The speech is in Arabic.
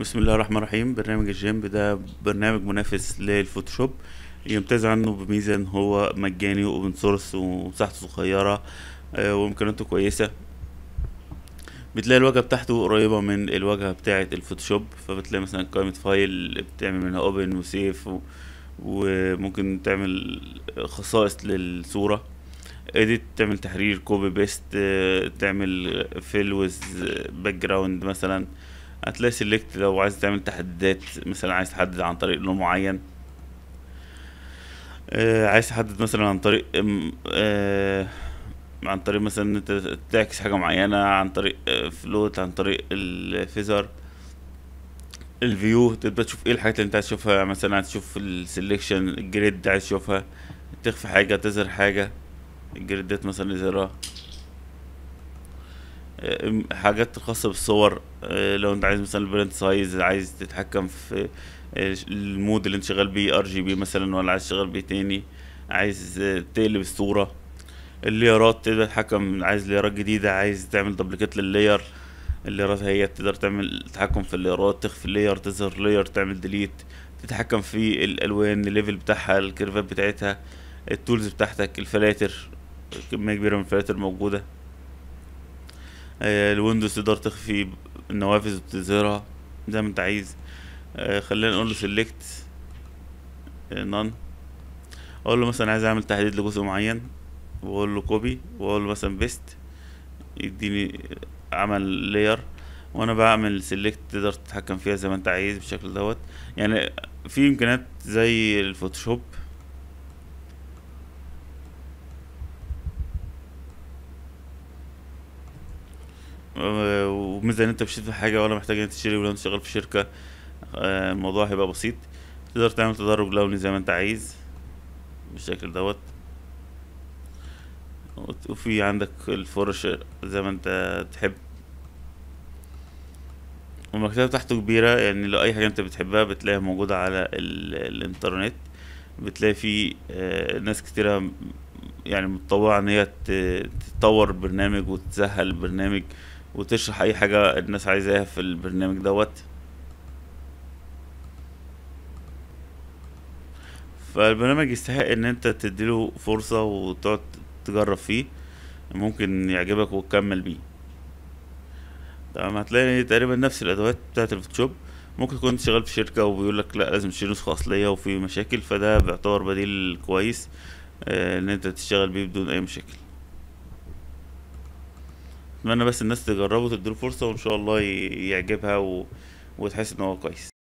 بسم الله الرحمن الرحيم برنامج الجيم ده برنامج منافس للفوتوشوب يمتاز عنه بميزة ان هو مجاني واوبن سورس ومساحته صغيرة آه، وامكانياته كويسة بتلاقي الواجهة بتاعته قريبة من الواجهة بتاعة الفوتوشوب فبتلاقي مثلا قائمة فايل بتعمل منها اوبن وسيف و... وممكن تعمل خصائص للصورة اديت تعمل تحرير كوبي بيست آه، تعمل فيل ويز باك جراوند مثلا هتلاقي سيلكت لو عايز تعمل تحديدات مثلا عايز تحدد عن طريق لون معين آه عايز تحدد مثلا عن طريق آه عن طريق مثلا انت تعكس حاجه معينه عن طريق فلوت آه، عن طريق الفيزر الفيو تبدا تشوف ايه الحاجات اللي انت عايز تشوفها مثلا عايز تشوف السلكشن الجريد عايز تشوفها تخفي حاجه تظهر حاجه الجريدات مثلا يظهرها آه، حاجات خاصة بالصور آه، لو انت عايز مثلا البرنت سايز عايز تتحكم في آه، المود اللي انت شغال بيه ار جي بي مثلا ولا عايز تشتغل بيه تاني عايز تقلب الصورة الليرات تقدر تتحكم عايز ليرات جديدة عايز تعمل دبليكيت لللير الليرات هي تقدر تعمل تحكم في الليرات تخفي اللير تظهر لير تعمل ديليت تتحكم في الالوان الليفل بتاعها الكيرفات بتاعتها التولز بتاعتك الفلاتر كمية كبيرة من الفلاتر موجودة آه، الويندوز تقدر تخفي النوافذ وتظهرها زي ما انت عايز آه، خلينا نقول له سيلكت نان اقول له مثلا عايز اعمل تحديد لجزء معين واقول له كوبي واقول له مثلا بيست يديني عمل لير وانا بعمل سيلكت تقدر تتحكم فيها زي ما انت عايز بالشكل دوت يعني في امكانيات زي الفوتوشوب وميزه ان انت مش في حاجه ولا محتاج ان انت تشتري ولا انت شغال في شركه آه، الموضوع هيبقى بسيط تقدر تعمل تدرج لوني زي ما انت عايز بالشكل دوت وفي عندك الفرش زي ما انت تحب والمكتبة بتاعته كبيرة يعني لو أي حاجة أنت بتحبها بتلاقيها موجودة على الإنترنت بتلاقي في آه، ناس كتيرة يعني متطوعة إن هي تطور برنامج وتسهل برنامج وتشرح اي حاجه الناس عايزاها في البرنامج دوت فالبرنامج يستحق ان انت تديله فرصه وتقعد تجرب فيه ممكن يعجبك وتكمل بيه تمام هتلاقي تقريبا نفس الادوات بتاعه الفوتوشوب ممكن تكون شغال في شركه وبيقول لك لا لازم تشيل نسخه اصليه وفي مشاكل فده بيعتبر بديل كويس آه، ان انت تشتغل بيه بدون اي مشاكل اتمنى بس الناس تجربه تديله فرصه وان شاء الله يعجبها و... وتحس ان هو كويس